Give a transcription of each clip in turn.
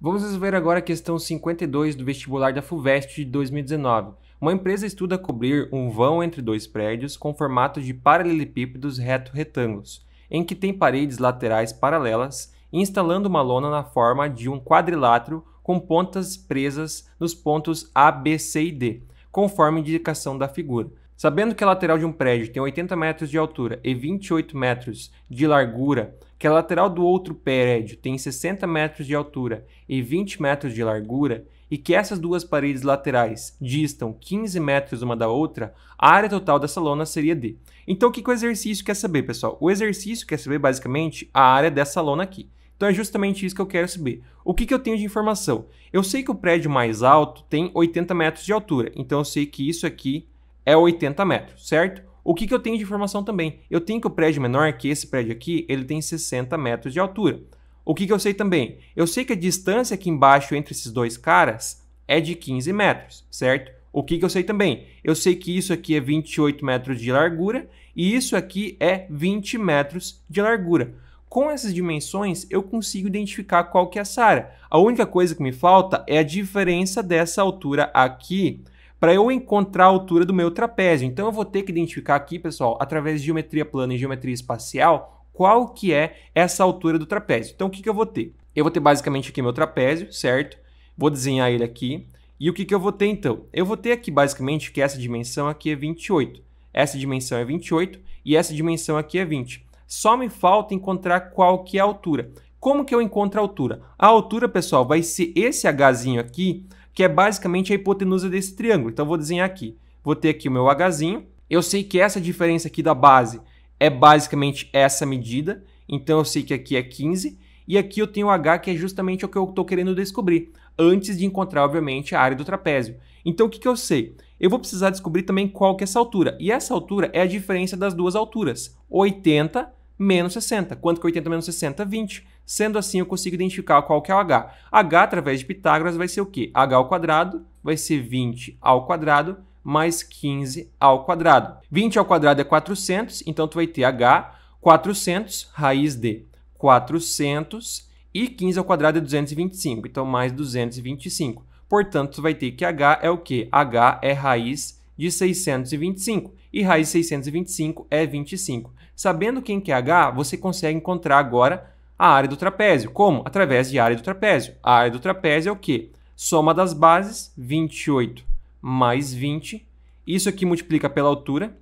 Vamos resolver agora a questão 52 do vestibular da FUVEST de 2019. Uma empresa estuda cobrir um vão entre dois prédios com formato de paralelepípedos reto-retângulos, em que tem paredes laterais paralelas, instalando uma lona na forma de um quadrilátero com pontas presas nos pontos A, B, C e D, conforme indicação da figura. Sabendo que a lateral de um prédio tem 80 metros de altura e 28 metros de largura, que a lateral do outro prédio tem 60 metros de altura e 20 metros de largura, e que essas duas paredes laterais distam 15 metros uma da outra, a área total dessa lona seria D. Então, o que, o exercício quer saber, pessoal? O exercício quer saber, basicamente, a área dessa lona aqui. Então é justamente isso que eu quero saber. O que, que, eu tenho de informação? Eu sei que o prédio mais alto tem 80 metros de altura, então eu sei que isso aqui é 80 metros, certo? O que, que eu tenho de informação também? Eu tenho que o prédio menor, que esse prédio aqui, ele tem 60 metros de altura. O que, que eu sei também? Eu sei que a distância aqui embaixo entre esses dois caras é de 15 metros, certo? O que, que eu sei também? Eu sei que isso aqui é 28 metros de largura e isso aqui é 20 metros de largura. Com essas dimensões, eu consigo identificar qual que é essa área. A única coisa que me falta é a diferença dessa altura aqui para eu encontrar a altura do meu trapézio. Então eu vou ter que identificar aqui, pessoal, através de geometria plana e geometria espacial, qual que é essa altura do trapézio. Então o que, que eu vou ter? Eu vou ter basicamente aqui meu trapézio, certo? Vou desenhar ele aqui. E o que, que eu vou ter então? Eu vou ter aqui basicamente que essa dimensão aqui é 28. Essa dimensão é 28 e essa dimensão aqui é 20. Só me falta encontrar qual que é a altura. Como que eu encontro a altura? A altura, pessoal, vai ser esse Hzinho aqui que é basicamente a hipotenusa desse triângulo. Então, eu vou desenhar aqui. Vou ter aqui o meu hzinho. Eu sei que essa diferença aqui da base é basicamente essa medida. Então, eu sei que aqui é 15. E aqui eu tenho o h, que é justamente o que eu estou querendo descobrir, antes de encontrar, obviamente, a área do trapézio. Então, o que, que eu sei? Eu vou precisar descobrir também qual que é essa altura. E essa altura é a diferença das duas alturas, 80 menos 60. Quanto que é 80 menos 60? 20. Sendo assim, eu consigo identificar qual que é o h. h através de Pitágoras vai ser o quê? h ao quadrado vai ser 20 ao quadrado mais 15 ao quadrado. 20 ao quadrado é 400, então tu vai ter h 400 raiz de 400 e 15 ao quadrado é 225, então mais 225. Portanto, tu vai ter que h é o quê? h é raiz de 625 e raiz de 625 é 25. Sabendo quem que é h, você consegue encontrar agora a área do trapézio. Como? Através de área do trapézio. A área do trapézio é o quê? Soma das bases, 28 mais 20. Isso aqui multiplica pela altura,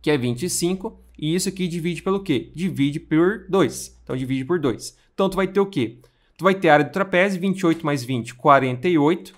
que é 25. E isso aqui divide pelo quê? Divide por 2. Então, divide por 2. Então, tu vai ter o quê? Tu vai ter a área do trapézio, 28 mais 20, 48.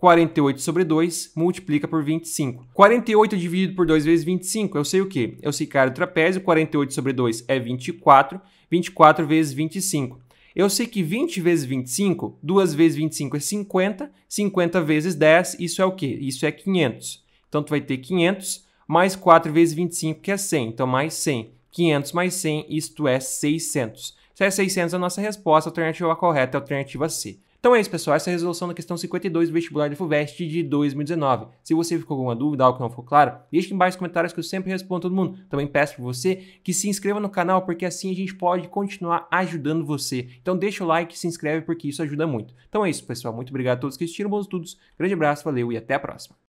48 sobre 2 multiplica por 25. 48 dividido por 2 vezes 25, eu sei o quê? Eu sei que a o trapézio, 48 sobre 2 é 24, 24 vezes 25. Eu sei que 20 vezes 25, 2 vezes 25 é 50, 50 vezes 10, isso é o quê? Isso é 500. Então, tu vai ter 500 mais 4 vezes 25, que é 100, então mais 100. 500 mais 100, isto é 600. Se é 600 a nossa resposta, a alternativa correta é a alternativa C. Então é isso, pessoal. Essa é a resolução da questão 52 do vestibular da FUVEST de 2019. Se você ficou com alguma dúvida, algo que não ficou claro, deixe aqui embaixo nos comentários que eu sempre respondo todo mundo. Também peço para você que se inscreva no canal, porque assim a gente pode continuar ajudando você. Então deixa o like e se inscreve, porque isso ajuda muito. Então é isso, pessoal. Muito obrigado a todos que assistiram. Bons estudos. Grande abraço, valeu e até a próxima.